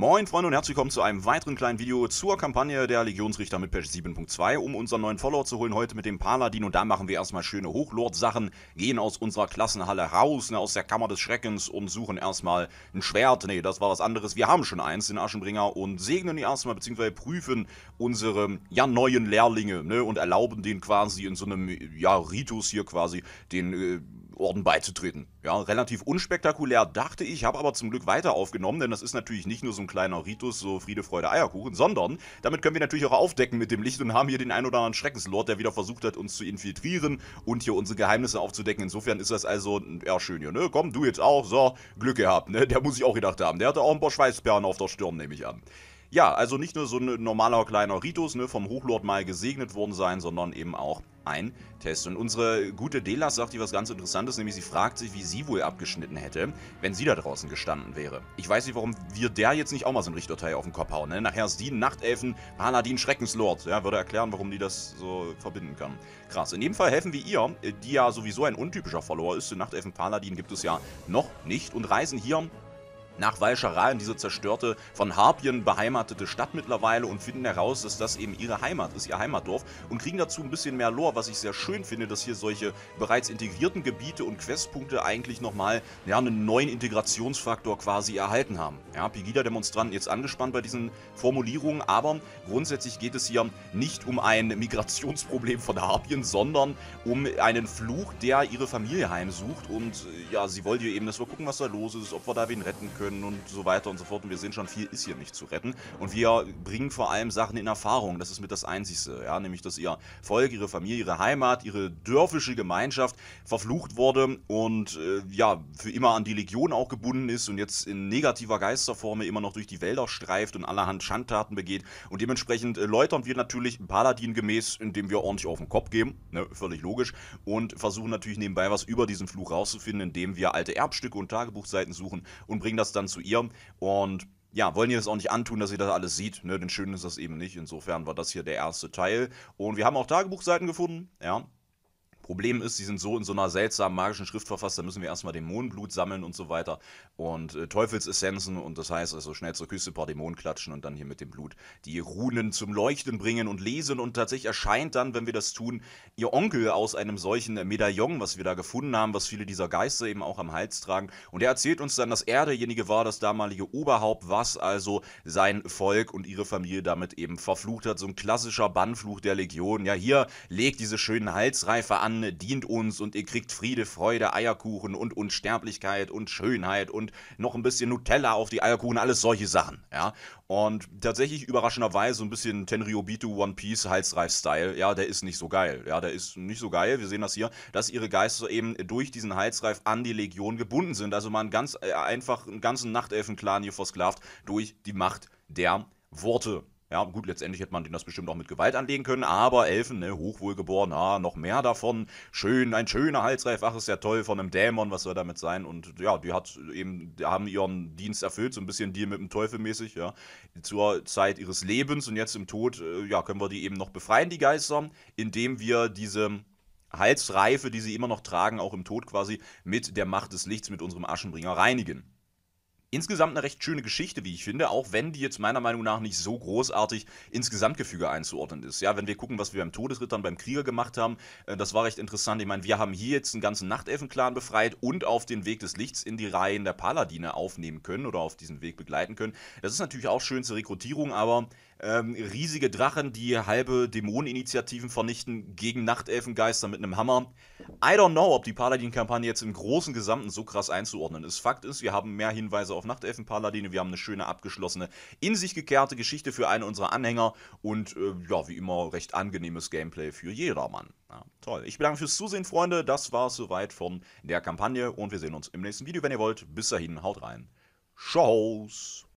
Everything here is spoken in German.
Moin Freunde und herzlich willkommen zu einem weiteren kleinen Video zur Kampagne der Legionsrichter mit Patch 7.2, um unseren neuen Follower zu holen, heute mit dem Paladin und da machen wir erstmal schöne Hochlord-Sachen, gehen aus unserer Klassenhalle raus, ne, aus der Kammer des Schreckens und suchen erstmal ein Schwert, nee, das war was anderes, wir haben schon eins, den Aschenbringer und segnen die erstmal, beziehungsweise prüfen unsere, ja, neuen Lehrlinge, ne, und erlauben den quasi in so einem, ja, Ritus hier quasi, den, äh, Orden beizutreten. Ja, relativ unspektakulär dachte ich, habe aber zum Glück weiter aufgenommen, denn das ist natürlich nicht nur so ein kleiner Ritus, so Friede, Freude, Eierkuchen, sondern damit können wir natürlich auch aufdecken mit dem Licht und haben hier den ein oder anderen Schreckenslord, der wieder versucht hat, uns zu infiltrieren und hier unsere Geheimnisse aufzudecken. Insofern ist das also, ja schön hier, ne? Komm, du jetzt auch, so, Glück gehabt, ne? Der muss ich auch gedacht haben. Der hatte auch ein paar Schweißperlen auf der Stirn, nehme ich an. Ja, also nicht nur so ein normaler kleiner Ritus, ne, vom Hochlord mal gesegnet worden sein, sondern eben auch ein Test. Und unsere gute Dela sagt hier was ganz Interessantes, nämlich sie fragt sich, wie sie wohl abgeschnitten hätte, wenn sie da draußen gestanden wäre. Ich weiß nicht, warum wir der jetzt nicht auch mal so ein Richterteil auf den Kopf hauen. Ne? Nachher ist die Nachtelfen, Paladin Schreckenslord. Ja, würde erklären, warum die das so verbinden kann. Krass. In jedem Fall helfen wir ihr, die ja sowieso ein untypischer Follower ist. Den Nachtelfen Paladin gibt es ja noch nicht und reisen hier nach Walschara in diese zerstörte, von Harpien beheimatete Stadt mittlerweile und finden heraus, dass das eben ihre Heimat ist, ihr Heimatdorf und kriegen dazu ein bisschen mehr Lore, was ich sehr schön finde, dass hier solche bereits integrierten Gebiete und Questpunkte eigentlich nochmal ja, einen neuen Integrationsfaktor quasi erhalten haben. Ja, Pegida-Demonstranten jetzt angespannt bei diesen Formulierungen, aber grundsätzlich geht es hier nicht um ein Migrationsproblem von Harpien, sondern um einen Fluch, der ihre Familie heimsucht und ja, sie wollte hier eben, dass wir gucken, was da los ist, ob wir da wen retten können können und so weiter und so fort. Und wir sehen schon, viel ist hier nicht zu retten. Und wir bringen vor allem Sachen in Erfahrung. Das ist mit das Einzige. ja, nämlich, dass ihr Volk, ihre Familie, ihre Heimat, ihre dörfische Gemeinschaft verflucht wurde und äh, ja, für immer an die Legion auch gebunden ist und jetzt in negativer Geisterform immer noch durch die Wälder streift und allerhand Schandtaten begeht. Und dementsprechend äh, läutern wir natürlich Paladin gemäß, indem wir ordentlich auf den Kopf geben, ne, völlig logisch, und versuchen natürlich nebenbei was über diesen Fluch rauszufinden, indem wir alte Erbstücke und Tagebuchseiten suchen und bringen das dann dann zu ihr und ja, wollen ihr das auch nicht antun, dass sie das alles sieht. Ne? Denn schön ist das eben nicht. Insofern war das hier der erste Teil. Und wir haben auch Tagebuchseiten gefunden. Ja, Problem ist, sie sind so in so einer seltsamen magischen Schrift verfasst, da müssen wir erstmal Dämonenblut sammeln und so weiter und äh, Teufelsessenzen und das heißt also schnell zur Küste ein paar Dämonen klatschen und dann hier mit dem Blut die Runen zum Leuchten bringen und lesen und tatsächlich erscheint dann, wenn wir das tun, ihr Onkel aus einem solchen Medaillon, was wir da gefunden haben, was viele dieser Geister eben auch am Hals tragen und er erzählt uns dann, dass er derjenige war, das damalige Oberhaupt, was also sein Volk und ihre Familie damit eben verflucht hat, so ein klassischer Bannfluch der Legion, ja hier legt diese schönen Halsreife an, dient uns und ihr kriegt Friede, Freude, Eierkuchen und Unsterblichkeit und Schönheit und noch ein bisschen Nutella auf die Eierkuchen, alles solche Sachen, ja. Und tatsächlich überraschenderweise so ein bisschen Tenryobitu One Piece Halsreif-Style, ja, der ist nicht so geil, ja, der ist nicht so geil, wir sehen das hier, dass ihre Geister eben durch diesen Halsreif an die Legion gebunden sind, also man ganz äh, einfach einen ganzen Nachtelfen-Clan hier versklavt durch die Macht der Worte. Ja, gut, letztendlich hätte man den das bestimmt auch mit Gewalt anlegen können, aber Elfen, ne, hochwohlgeboren, ah, noch mehr davon. Schön, ein schöner Halsreif, ach, ist ja toll, von einem Dämon, was soll damit sein? Und ja, die hat eben, die haben ihren Dienst erfüllt, so ein bisschen Deal mit dem Teufel mäßig, ja, zur Zeit ihres Lebens und jetzt im Tod, äh, ja, können wir die eben noch befreien, die Geister, indem wir diese, Halsreife, die sie immer noch tragen, auch im Tod quasi, mit der Macht des Lichts, mit unserem Aschenbringer reinigen insgesamt eine recht schöne Geschichte, wie ich finde, auch wenn die jetzt meiner Meinung nach nicht so großartig ins Gesamtgefüge einzuordnen ist. Ja, wenn wir gucken, was wir beim Todesrittern, beim Krieger gemacht haben, äh, das war recht interessant. Ich meine, wir haben hier jetzt einen ganzen Nachtelfenclan befreit und auf den Weg des Lichts in die Reihen der Paladine aufnehmen können oder auf diesen Weg begleiten können. Das ist natürlich auch schön zur Rekrutierung, aber ähm, riesige Drachen, die halbe Dämoneninitiativen vernichten gegen Nachtelfengeister mit einem Hammer. I don't know, ob die Paladin-Kampagne jetzt im großen Gesamten so krass einzuordnen ist. Fakt ist, wir haben mehr Hinweise auf auf Nachtelfen Paladine. Wir haben eine schöne abgeschlossene, in sich gekehrte Geschichte für einen unserer Anhänger und äh, ja, wie immer recht angenehmes Gameplay für jedermann. Ja, toll. Ich bedanke fürs Zusehen, Freunde. Das war es soweit von der Kampagne und wir sehen uns im nächsten Video, wenn ihr wollt. Bis dahin, haut rein. Tschauß.